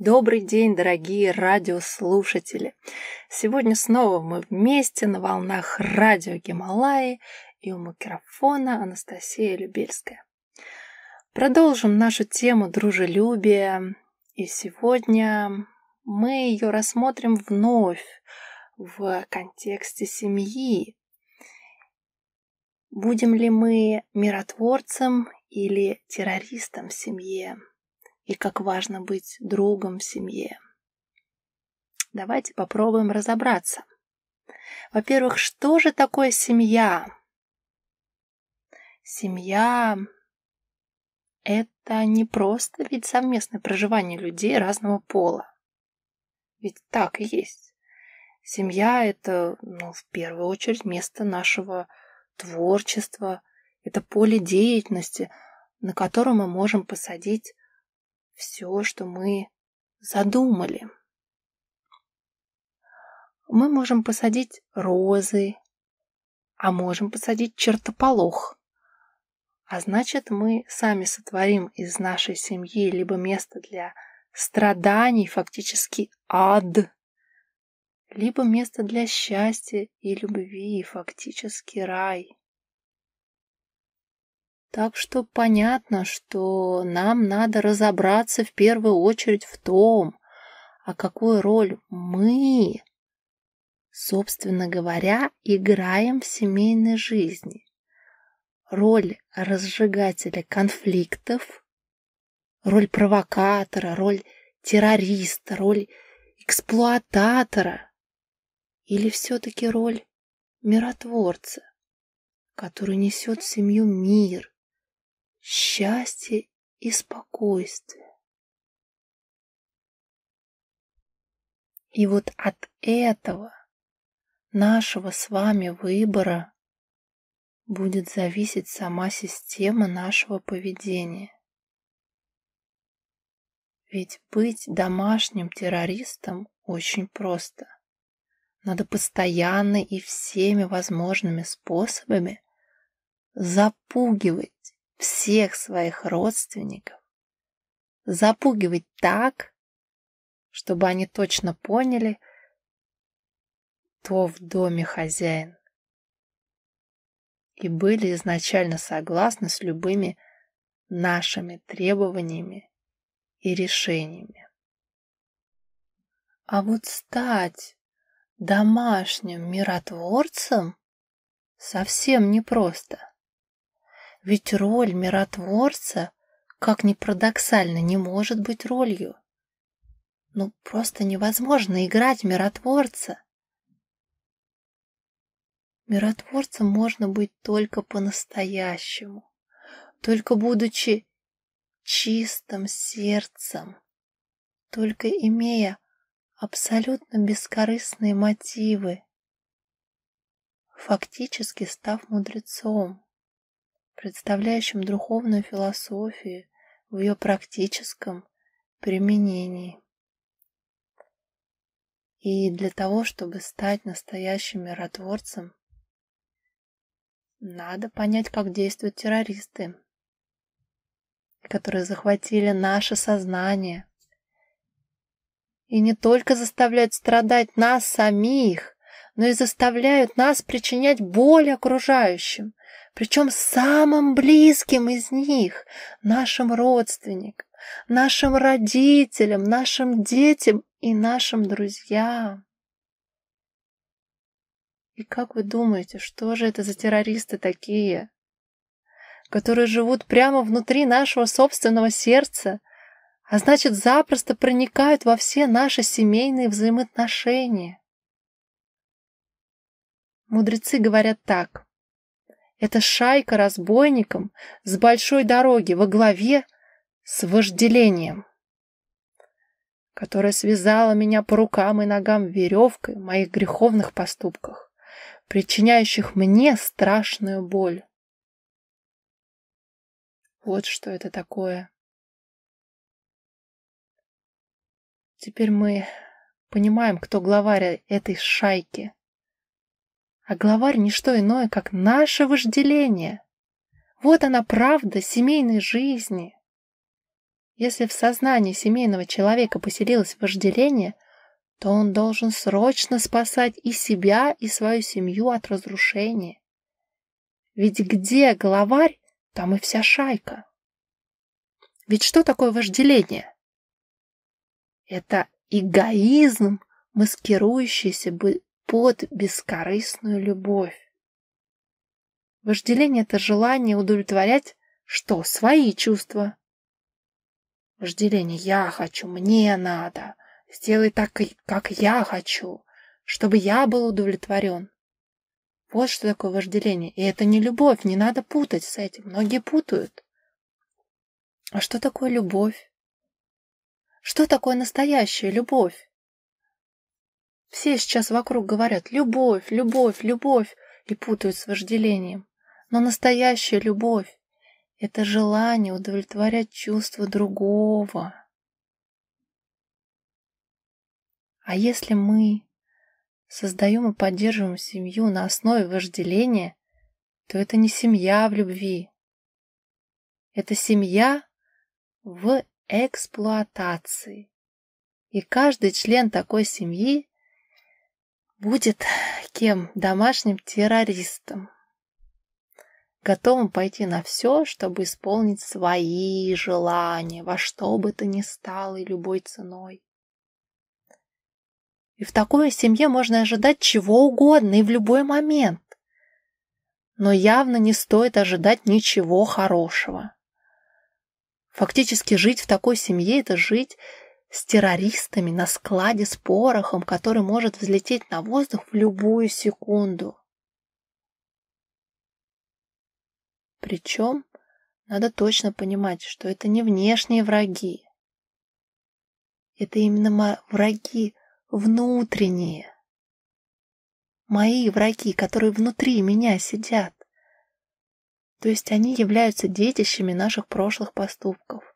Добрый день, дорогие радиослушатели! Сегодня снова мы вместе на волнах радио Гималаи и у микрофона Анастасия Любельская. Продолжим нашу тему дружелюбия, и сегодня мы ее рассмотрим вновь в контексте семьи. Будем ли мы миротворцем или террористом в семье? и как важно быть другом в семье. Давайте попробуем разобраться. Во-первых, что же такое семья? Семья – это не просто ведь совместное проживание людей разного пола. Ведь так и есть. Семья – это, ну, в первую очередь, место нашего творчества, это поле деятельности, на котором мы можем посадить все, что мы задумали. Мы можем посадить розы, а можем посадить чертополох. А значит, мы сами сотворим из нашей семьи либо место для страданий, фактически ад, либо место для счастья и любви, фактически рай. Так что понятно, что нам надо разобраться в первую очередь в том, а какую роль мы, собственно говоря, играем в семейной жизни. Роль разжигателя конфликтов, роль провокатора, роль террориста, роль эксплуататора или все-таки роль миротворца, который несет в семью мир, счастье и спокойствие. И вот от этого нашего с вами выбора будет зависеть сама система нашего поведения. Ведь быть домашним террористом очень просто. Надо постоянно и всеми возможными способами запугивать всех своих родственников, запугивать так, чтобы они точно поняли, кто в доме хозяин, и были изначально согласны с любыми нашими требованиями и решениями. А вот стать домашним миротворцем совсем непросто. Ведь роль миротворца, как ни парадоксально, не может быть ролью. Ну, просто невозможно играть миротворца. Миротворцем можно быть только по-настоящему, только будучи чистым сердцем, только имея абсолютно бескорыстные мотивы, фактически став мудрецом представляющим духовную философию в ее практическом применении. И для того, чтобы стать настоящим миротворцем, надо понять, как действуют террористы, которые захватили наше сознание и не только заставляют страдать нас самих, но и заставляют нас причинять боль окружающим причем самым близким из них, нашим родственникам, нашим родителям, нашим детям и нашим друзьям. И как вы думаете, что же это за террористы такие, которые живут прямо внутри нашего собственного сердца, а значит запросто проникают во все наши семейные взаимоотношения? Мудрецы говорят так. Эта шайка разбойником с большой дороги во главе с вожделением, которое связало меня по рукам и ногам веревкой в моих греховных поступках, причиняющих мне страшную боль. Вот что это такое. Теперь мы понимаем, кто главарь этой шайки. А главарь не что иное, как наше вожделение. Вот она правда семейной жизни. Если в сознании семейного человека поселилось вожделение, то он должен срочно спасать и себя, и свою семью от разрушения. Ведь где главарь, там и вся шайка. Ведь что такое вожделение? Это эгоизм, маскирующийся бы под бескорыстную любовь. Вожделение — это желание удовлетворять что? Свои чувства. Вожделение «я хочу», «мне надо», «сделай так, как я хочу», чтобы я был удовлетворен. Вот что такое вожделение. И это не любовь, не надо путать с этим. Многие путают. А что такое любовь? Что такое настоящая любовь? Все сейчас вокруг говорят «любовь, любовь, любовь» и путают с вожделением. Но настоящая любовь — это желание удовлетворять чувства другого. А если мы создаем и поддерживаем семью на основе вожделения, то это не семья в любви. Это семья в эксплуатации. И каждый член такой семьи будет кем? Домашним террористом. Готовым пойти на все, чтобы исполнить свои желания, во что бы то ни стало и любой ценой. И в такой семье можно ожидать чего угодно и в любой момент. Но явно не стоит ожидать ничего хорошего. Фактически жить в такой семье – это жить с террористами на складе с порохом, который может взлететь на воздух в любую секунду. Причем надо точно понимать, что это не внешние враги. Это именно враги внутренние. Мои враги, которые внутри меня сидят. То есть они являются детищами наших прошлых поступков.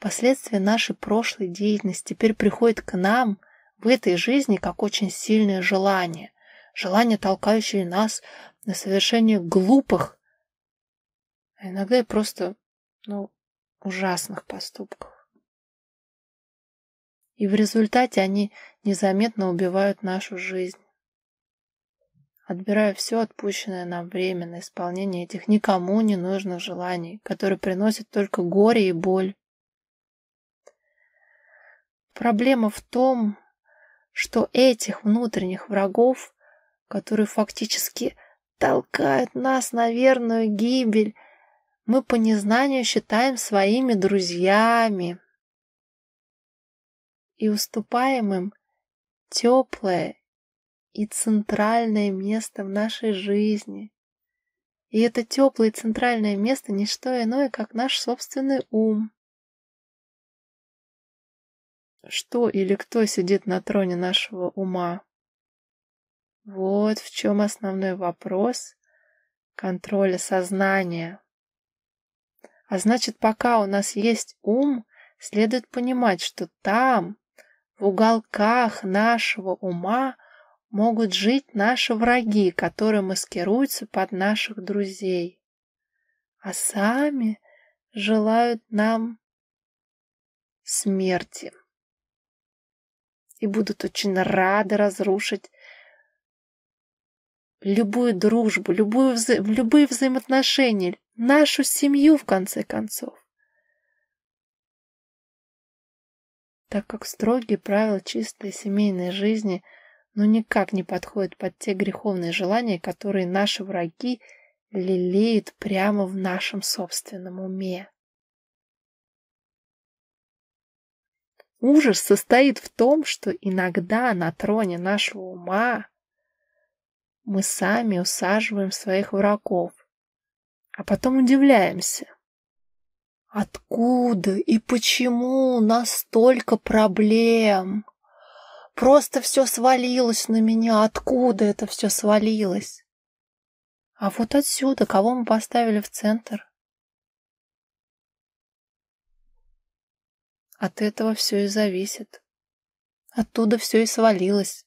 Последствия нашей прошлой деятельности теперь приходят к нам в этой жизни как очень сильное желание, желание, толкающее нас на совершение глупых, а иногда и просто, ну, ужасных поступков. И в результате они незаметно убивают нашу жизнь, отбирая все отпущенное нам время на исполнение этих никому не нужных желаний, которые приносят только горе и боль. Проблема в том, что этих внутренних врагов, которые фактически толкают нас на верную гибель, мы по незнанию считаем своими друзьями и уступаем им теплое и центральное место в нашей жизни. И это теплое и центральное место не что иное, как наш собственный ум что или кто сидит на троне нашего ума. Вот в чем основной вопрос контроля сознания. А значит, пока у нас есть ум, следует понимать, что там, в уголках нашего ума, могут жить наши враги, которые маскируются под наших друзей, а сами желают нам смерти и будут очень рады разрушить любую дружбу, любую вза... любые взаимоотношения, нашу семью, в конце концов. Так как строгие правила чистой семейной жизни ну никак не подходят под те греховные желания, которые наши враги лелеют прямо в нашем собственном уме. Ужас состоит в том, что иногда на троне нашего ума мы сами усаживаем своих врагов, а потом удивляемся. Откуда и почему настолько проблем? Просто все свалилось на меня. Откуда это все свалилось? А вот отсюда, кого мы поставили в центр? От этого все и зависит. Оттуда все и свалилось.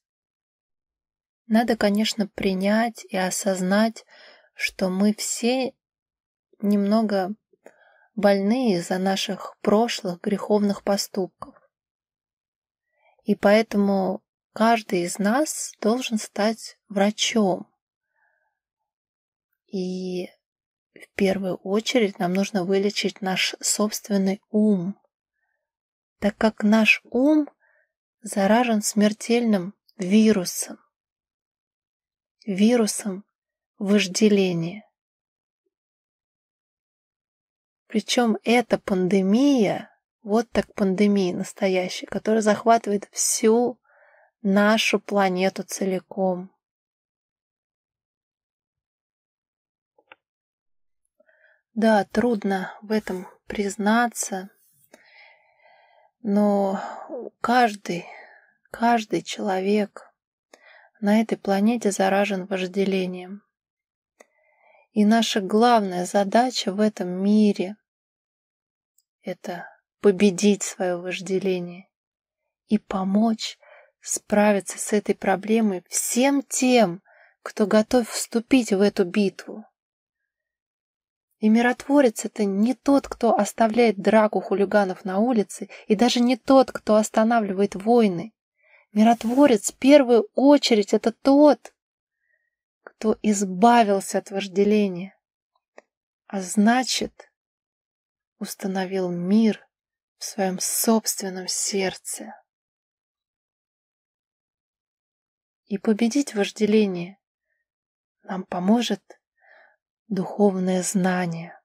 Надо, конечно, принять и осознать, что мы все немного больны из-за наших прошлых греховных поступков. И поэтому каждый из нас должен стать врачом. И в первую очередь нам нужно вылечить наш собственный ум, так как наш ум заражен смертельным вирусом. Вирусом вожделения. Причем эта пандемия, вот так пандемия настоящая, которая захватывает всю нашу планету целиком. Да, трудно в этом признаться, но каждый, каждый человек на этой планете заражен вожделением. И наша главная задача в этом мире — это победить свое вожделение и помочь справиться с этой проблемой всем тем, кто готов вступить в эту битву. И миротворец — это не тот, кто оставляет драку хулиганов на улице, и даже не тот, кто останавливает войны. Миротворец в первую очередь — это тот, кто избавился от вожделения. А значит, установил мир в своем собственном сердце. И победить вожделение нам поможет духовное знание,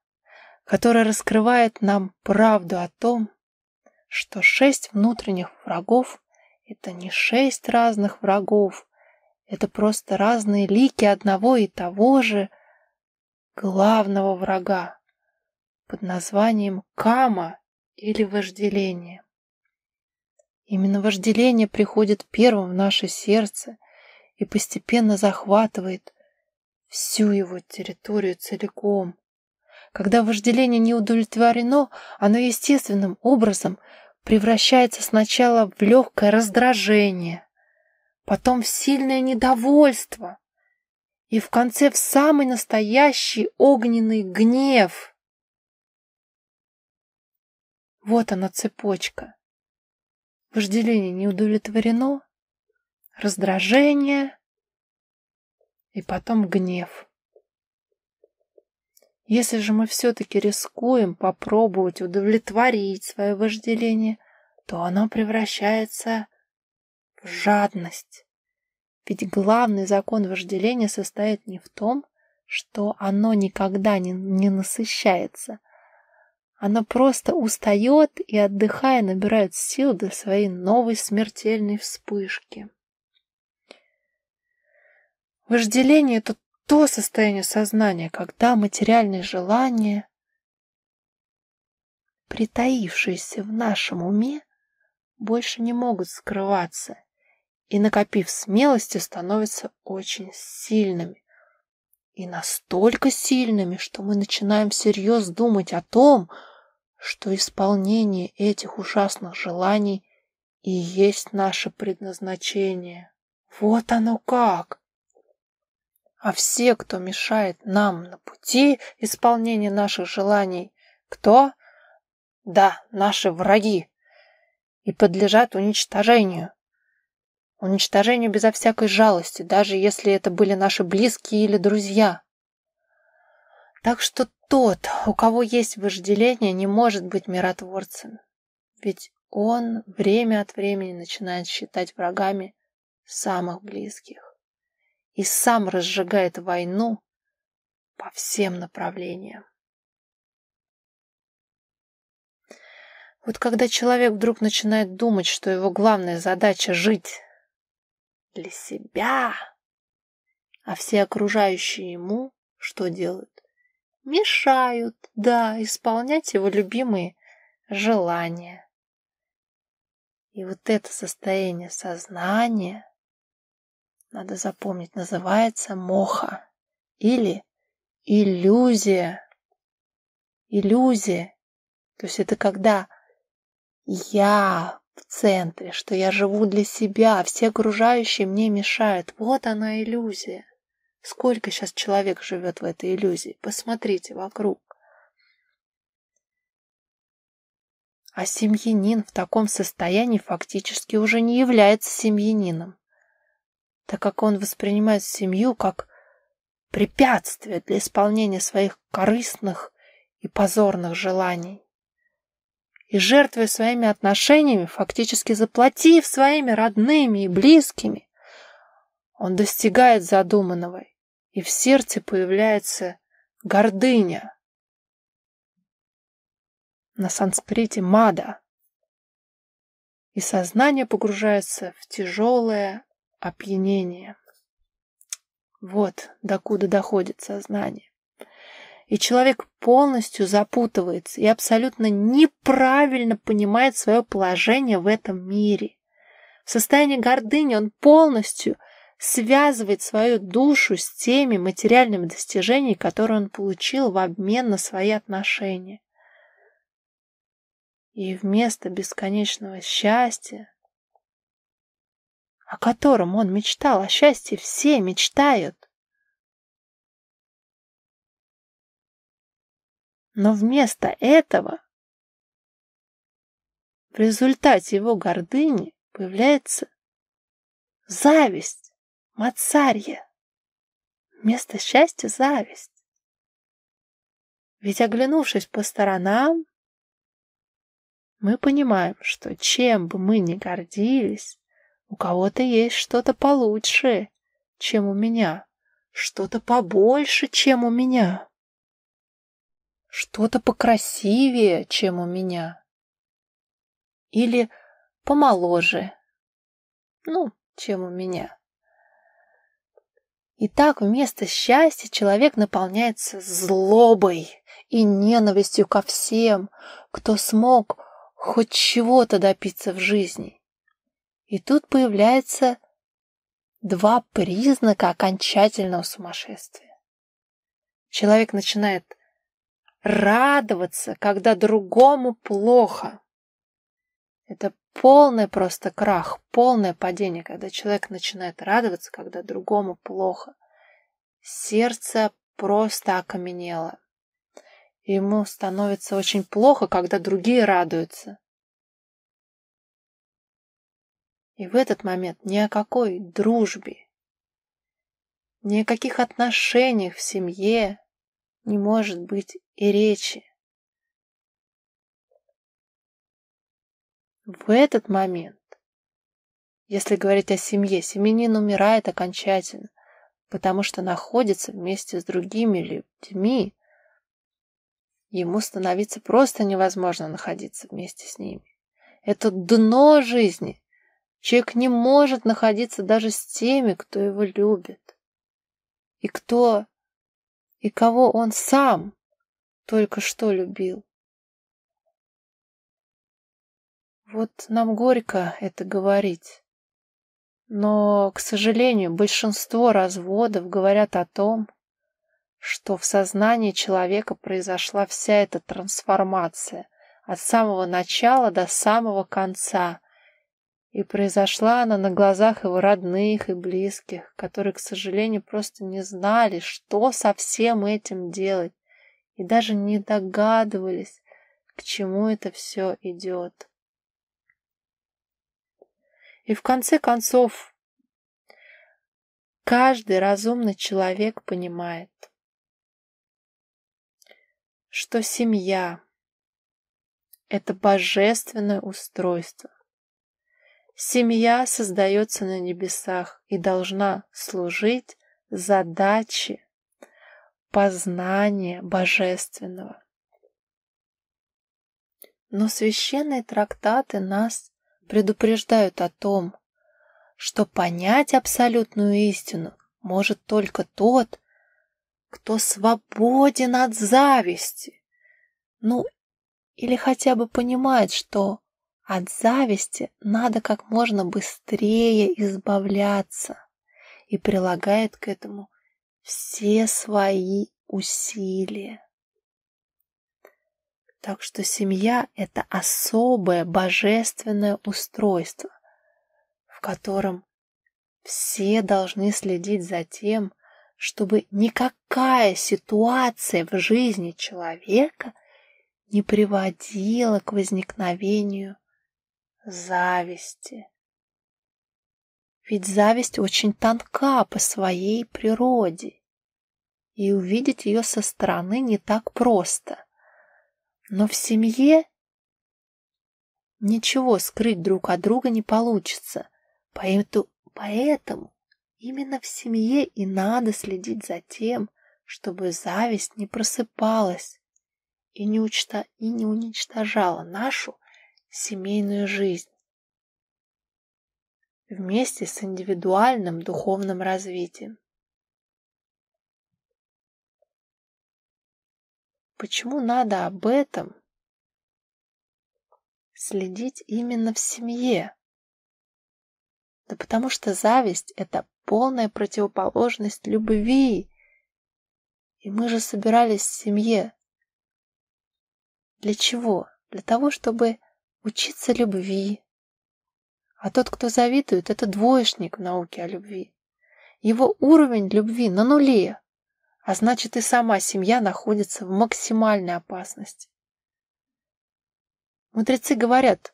которое раскрывает нам правду о том, что шесть внутренних врагов — это не шесть разных врагов, это просто разные лики одного и того же главного врага под названием кама или вожделение. Именно вожделение приходит первым в наше сердце и постепенно захватывает, всю его территорию целиком. Когда вожделение не удовлетворено, оно естественным образом превращается сначала в легкое раздражение, потом в сильное недовольство и в конце в самый настоящий огненный гнев. Вот она цепочка. Вожделение не удовлетворено, раздражение, и потом гнев. Если же мы все-таки рискуем попробовать удовлетворить свое вожделение, то оно превращается в жадность. Ведь главный закон вожделения состоит не в том, что оно никогда не, не насыщается. Оно просто устает и, отдыхая, набирает сил до своей новой смертельной вспышки. Вожделение — это то состояние сознания, когда материальные желания, притаившиеся в нашем уме, больше не могут скрываться и, накопив смелости, становятся очень сильными. И настолько сильными, что мы начинаем всерьез думать о том, что исполнение этих ужасных желаний и есть наше предназначение. Вот оно как! а все, кто мешает нам на пути исполнения наших желаний, кто? Да, наши враги. И подлежат уничтожению. Уничтожению безо всякой жалости, даже если это были наши близкие или друзья. Так что тот, у кого есть вожделение, не может быть миротворцем. Ведь он время от времени начинает считать врагами самых близких и сам разжигает войну по всем направлениям. Вот когда человек вдруг начинает думать, что его главная задача — жить для себя, а все окружающие ему что делают? Мешают, да, исполнять его любимые желания. И вот это состояние сознания надо запомнить, называется моха или иллюзия. Иллюзия. То есть это когда я в центре, что я живу для себя, все окружающие мне мешают. Вот она иллюзия. Сколько сейчас человек живет в этой иллюзии? Посмотрите вокруг. А семьянин в таком состоянии фактически уже не является семьянином так как он воспринимает семью как препятствие для исполнения своих корыстных и позорных желаний. И жертвуя своими отношениями, фактически заплатив своими родными и близкими, он достигает задуманного, и в сердце появляется гордыня. На санскрите «мада», и сознание погружается в тяжелое опьянение. Вот докуда доходит сознание. И человек полностью запутывается и абсолютно неправильно понимает свое положение в этом мире. В состоянии гордыни он полностью связывает свою душу с теми материальными достижениями, которые он получил в обмен на свои отношения. И вместо бесконечного счастья, о котором он мечтал, о счастье все мечтают. Но вместо этого в результате его гордыни появляется зависть, мацарья. Вместо счастья зависть. Ведь оглянувшись по сторонам, мы понимаем, что чем бы мы ни гордились, у кого-то есть что-то получше, чем у меня, что-то побольше, чем у меня, что-то покрасивее, чем у меня. Или помоложе, ну, чем у меня. И так вместо счастья человек наполняется злобой и ненавистью ко всем, кто смог хоть чего-то добиться в жизни. И тут появляются два признака окончательного сумасшествия. Человек начинает радоваться, когда другому плохо. Это полный просто крах, полное падение, когда человек начинает радоваться, когда другому плохо. Сердце просто окаменело. Ему становится очень плохо, когда другие радуются. И в этот момент ни о какой дружбе, ни о каких отношениях в семье не может быть и речи. В этот момент, если говорить о семье, семенин умирает окончательно, потому что находится вместе с другими людьми. Ему становиться просто невозможно находиться вместе с ними. Это дно жизни, Человек не может находиться даже с теми, кто его любит. И кто, и кого он сам только что любил. Вот нам горько это говорить. Но, к сожалению, большинство разводов говорят о том, что в сознании человека произошла вся эта трансформация от самого начала до самого конца – и произошла она на глазах его родных и близких, которые, к сожалению, просто не знали, что со всем этим делать, и даже не догадывались, к чему это все идет. И в конце концов, каждый разумный человек понимает, что семья — это божественное устройство, Семья создается на небесах и должна служить задаче познания божественного. Но священные трактаты нас предупреждают о том, что понять абсолютную истину может только тот, кто свободен от зависти, ну или хотя бы понимает, что от зависти надо как можно быстрее избавляться и прилагает к этому все свои усилия. Так что семья – это особое божественное устройство, в котором все должны следить за тем, чтобы никакая ситуация в жизни человека не приводила к возникновению зависти. Ведь зависть очень тонка по своей природе, и увидеть ее со стороны не так просто. Но в семье ничего скрыть друг от друга не получится, поэтому, поэтому именно в семье и надо следить за тем, чтобы зависть не просыпалась и не, учта, и не уничтожала нашу семейную жизнь вместе с индивидуальным духовным развитием. Почему надо об этом следить именно в семье? Да потому что зависть – это полная противоположность любви. И мы же собирались в семье. Для чего? Для того, чтобы учиться любви. А тот, кто завидует, это двоечник в науке о любви. Его уровень любви на нуле, а значит и сама семья находится в максимальной опасности. Мудрецы говорят,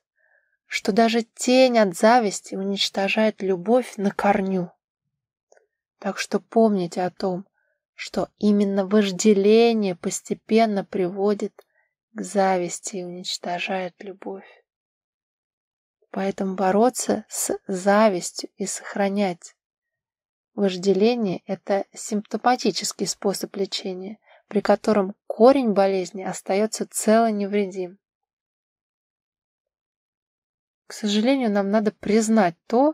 что даже тень от зависти уничтожает любовь на корню. Так что помните о том, что именно вожделение постепенно приводит к зависти и уничтожает любовь. Поэтому бороться с завистью и сохранять вожделение – это симптоматический способ лечения, при котором корень болезни остается цел и невредим. К сожалению, нам надо признать то,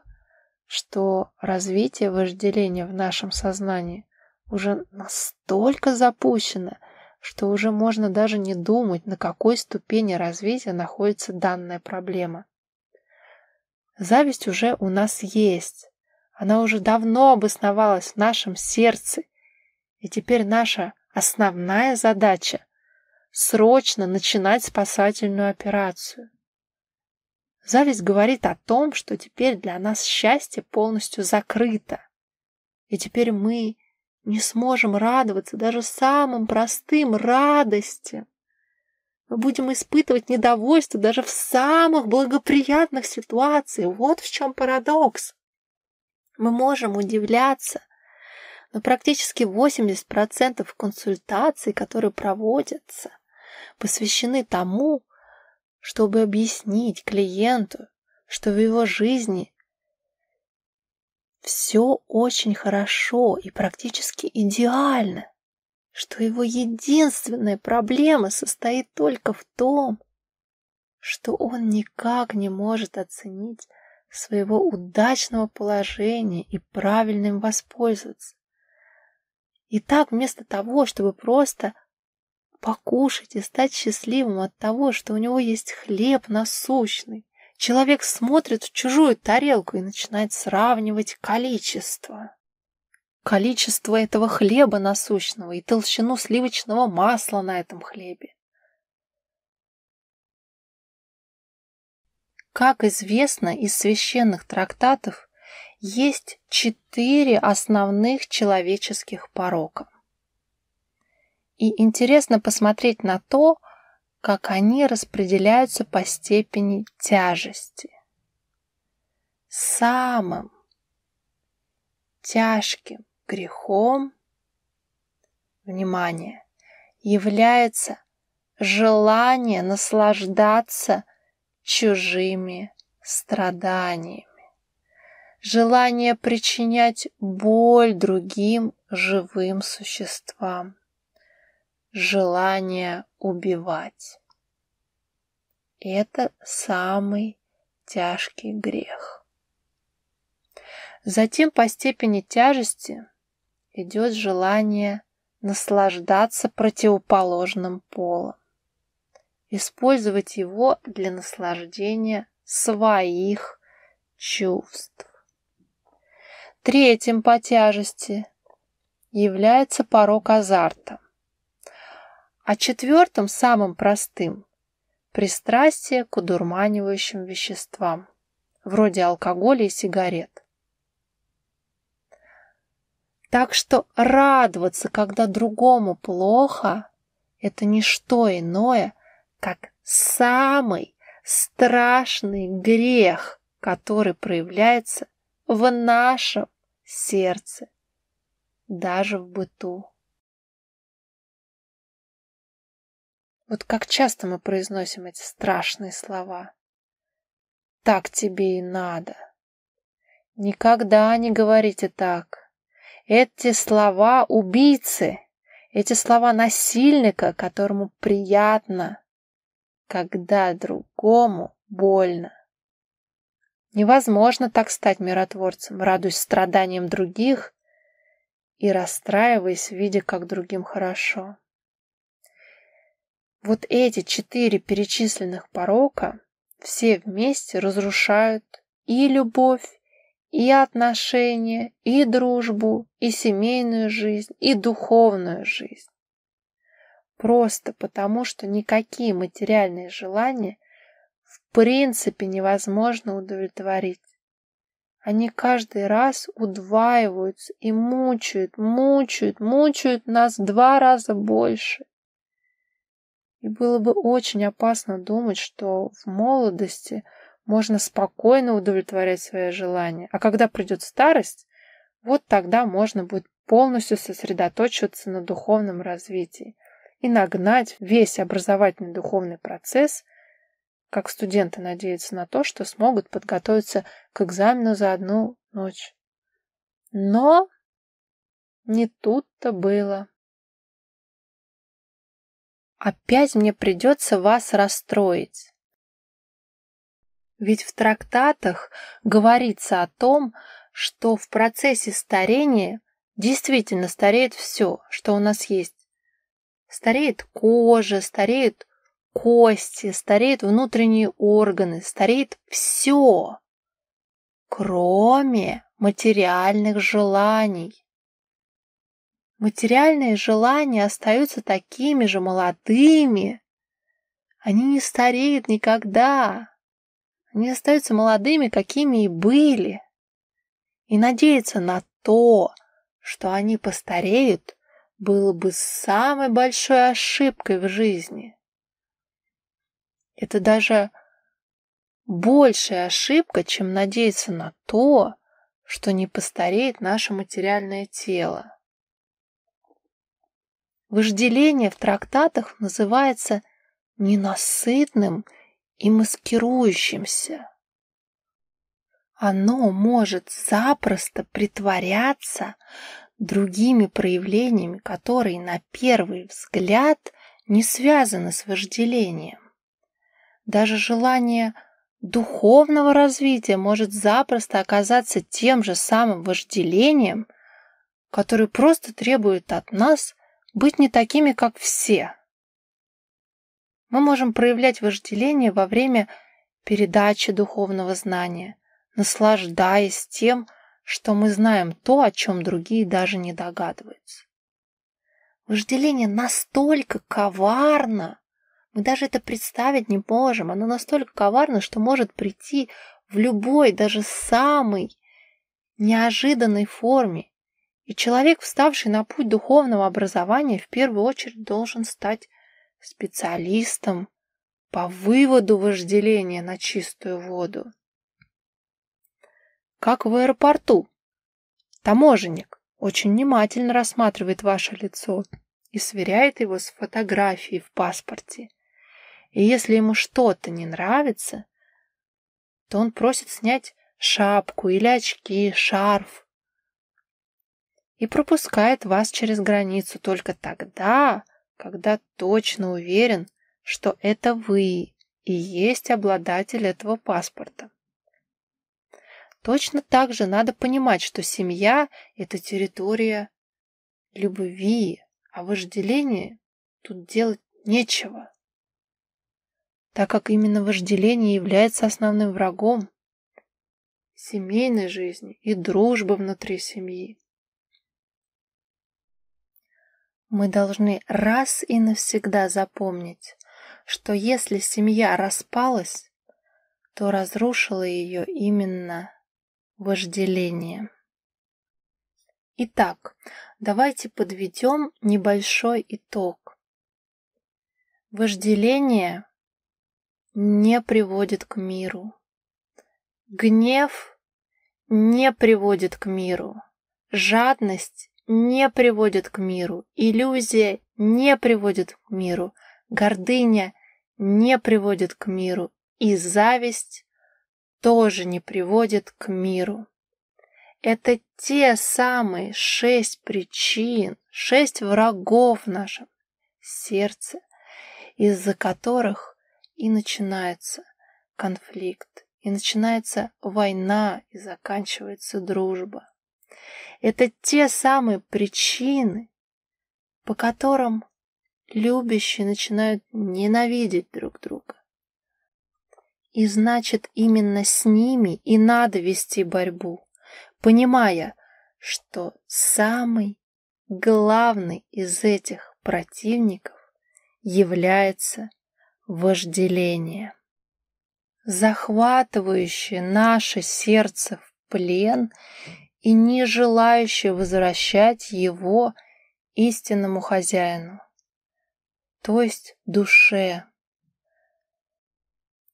что развитие вожделения в нашем сознании уже настолько запущено, что уже можно даже не думать, на какой ступени развития находится данная проблема. Зависть уже у нас есть. Она уже давно обосновалась в нашем сердце. И теперь наша основная задача — срочно начинать спасательную операцию. Зависть говорит о том, что теперь для нас счастье полностью закрыто. И теперь мы не сможем радоваться даже самым простым радостям. Мы будем испытывать недовольство даже в самых благоприятных ситуациях. Вот в чем парадокс. Мы можем удивляться, но практически 80% консультаций, которые проводятся, посвящены тому, чтобы объяснить клиенту, что в его жизни все очень хорошо и практически идеально что его единственная проблема состоит только в том, что он никак не может оценить своего удачного положения и правильно им воспользоваться. И так вместо того, чтобы просто покушать и стать счастливым от того, что у него есть хлеб насущный, человек смотрит в чужую тарелку и начинает сравнивать количество количество этого хлеба насущного и толщину сливочного масла на этом хлебе. Как известно из священных трактатов, есть четыре основных человеческих порока. И интересно посмотреть на то, как они распределяются по степени тяжести. Самым тяжким грехом, внимание, является желание наслаждаться чужими страданиями, желание причинять боль другим живым существам, желание убивать. Это самый тяжкий грех. Затем по степени тяжести – идет желание наслаждаться противоположным полом, использовать его для наслаждения своих чувств. Третьим по тяжести является порог азарта, а четвертым, самым простым, пристрастие к удурманивающим веществам, вроде алкоголя и сигарет. Так что радоваться, когда другому плохо, это не что иное, как самый страшный грех, который проявляется в нашем сердце, даже в быту. Вот как часто мы произносим эти страшные слова. Так тебе и надо. Никогда не говорите так. Эти слова убийцы, эти слова насильника, которому приятно, когда другому больно. Невозможно так стать миротворцем, радуясь страданиям других и расстраиваясь, видя, как другим хорошо. Вот эти четыре перечисленных порока все вместе разрушают и любовь, и отношения, и дружбу, и семейную жизнь, и духовную жизнь. Просто потому, что никакие материальные желания в принципе невозможно удовлетворить. Они каждый раз удваиваются и мучают, мучают, мучают нас в два раза больше. И было бы очень опасно думать, что в молодости – можно спокойно удовлетворять свои желания. А когда придет старость, вот тогда можно будет полностью сосредоточиваться на духовном развитии и нагнать весь образовательный духовный процесс, как студенты надеются на то, что смогут подготовиться к экзамену за одну ночь. Но не тут-то было. Опять мне придется вас расстроить. Ведь в трактатах говорится о том, что в процессе старения действительно стареет все, что у нас есть. Стареет кожа, стареют кости, стареют внутренние органы, стареет все, кроме материальных желаний. Материальные желания остаются такими же молодыми. Они не стареют никогда. Они остаются молодыми, какими и были. И надеяться на то, что они постареют, было бы самой большой ошибкой в жизни. Это даже большая ошибка, чем надеяться на то, что не постареет наше материальное тело. Вожделение в трактатах называется ненасытным – и маскирующимся. Оно может запросто притворяться другими проявлениями, которые на первый взгляд не связаны с вожделением. Даже желание духовного развития может запросто оказаться тем же самым вожделением, которое просто требует от нас быть не такими, как все – мы можем проявлять вожделение во время передачи духовного знания, наслаждаясь тем, что мы знаем то, о чем другие даже не догадываются. Вожделение настолько коварно, мы даже это представить не можем. Оно настолько коварно, что может прийти в любой, даже самый неожиданной форме. И человек, вставший на путь духовного образования, в первую очередь должен стать специалистом по выводу вожделения на чистую воду. Как в аэропорту. Таможенник очень внимательно рассматривает ваше лицо и сверяет его с фотографией в паспорте. И если ему что-то не нравится, то он просит снять шапку или очки, шарф и пропускает вас через границу только тогда, когда точно уверен, что это вы и есть обладатель этого паспорта. Точно так же надо понимать, что семья – это территория любви, а вожделение тут делать нечего. Так как именно вожделение является основным врагом семейной жизни и дружбы внутри семьи. Мы должны раз и навсегда запомнить, что если семья распалась, то разрушила ее именно вожделение. Итак, давайте подведем небольшой итог. Вожделение не приводит к миру. Гнев не приводит к миру. Жадность не приводит к миру, иллюзия не приводит к миру, гордыня не приводит к миру, и зависть тоже не приводит к миру. Это те самые шесть причин, шесть врагов в нашем сердце, из-за которых и начинается конфликт, и начинается война, и заканчивается дружба. Это те самые причины, по которым любящие начинают ненавидеть друг друга. И значит, именно с ними и надо вести борьбу, понимая, что самый главный из этих противников является вожделение. Захватывающее наше сердце в плен и не желающий возвращать его истинному хозяину, то есть душе.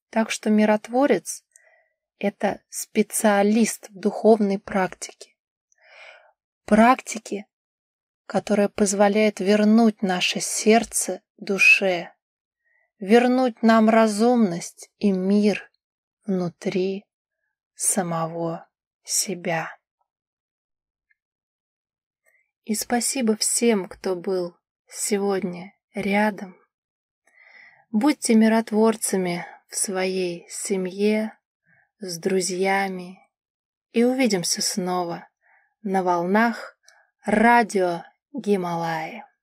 Так что миротворец – это специалист в духовной практике. Практике, которая позволяет вернуть наше сердце душе, вернуть нам разумность и мир внутри самого себя. И спасибо всем, кто был сегодня рядом. Будьте миротворцами в своей семье, с друзьями. И увидимся снова на волнах радио Гималаи.